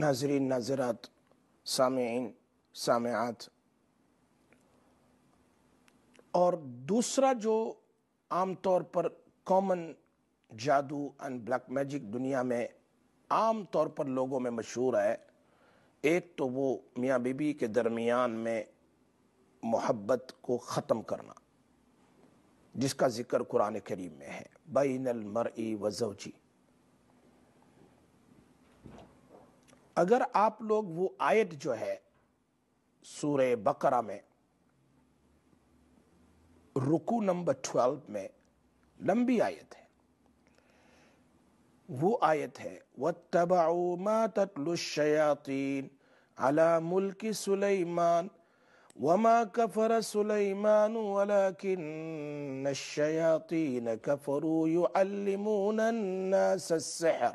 ناظرین ناظرات سامعین سامعات اور دوسرا جو عام طور پر کامن جادو اینڈ بلیک میجک دنیا میں عام طور پر لوگوں میں مشہور ہے ایک تو وہ میاں بی کے درمیان میں محبت کو ختم کرنا جس کا ذکر قرآن کریم میں ہے بین المرئی و اگر آپ لوگ وہ آیت جو ہے سورہ بقرہ میں رکو نمبر ٹویلپ میں لمبی آیت ہے وہ آیت ہے وَاتَّبَعُوا مَا تَتْلُ الشَّيَاطِينَ عَلَى مُلْكِ سُلَيْمَانَ وَمَا كَفَرَ سُلَيْمَانُ وَلَكِنَّ الشَّيَاطِينَ كَفَرُوا يُعَلِّمُونَ النَّاسَ السِّحْرَ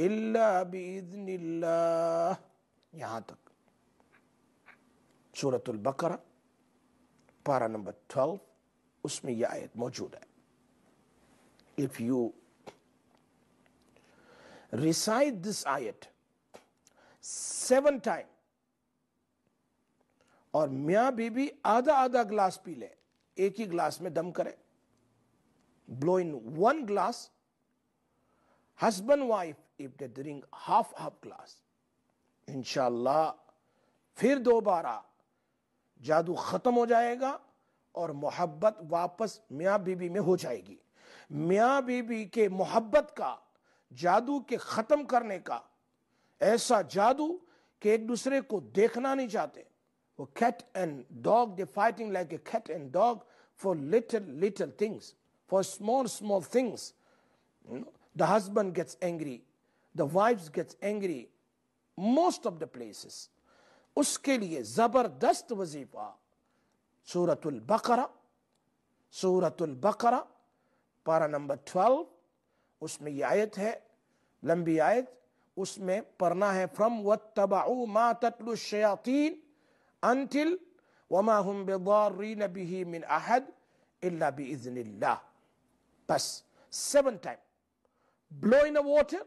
اللہ باذن اللہ یہاں تک سورة البقرہ پارا نمبر 12 اس میں یہ آیت موجود ہے if you recite this آیت seven time اور میاں بی آدھا آدھا گلاس پی لے ایک ہی گلاس میں دم کرے blow in one glass husband wife if they drink half half glass انشاءاللہ پھر دوبارہ جادو ختم ہو جائے گا اور محبت واپس میاں بی بی میں ہو جائے گی میاں بی بی کے محبت کا جادو کے ختم کرنے کا ایسا جادو کہ ایک دوسرے کو دیکھنا نہیں چاہتے وہ cat and dog they fighting like a cat and dog for little little things for small small things the husband gets angry the wife gets angry most of the places اس کے لیے زبردست وظیفہ سورة البقرة سورة البقرة پارہ نمبر 12 اس میں یہ آیت ہے لمبی آیت اس میں پرنا ہے فرم واتبعو ما تتلو الشیاطین انتل وما هم بضارین به من احد الا بی اذن اللہ بس seven time blow in water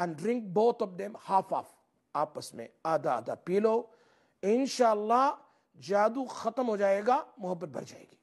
and drink both of them half of آپس میں آدھا آدھا پی لو انشاء اللہ جادو ختم ہو جائے گا محبت بھر جائے گی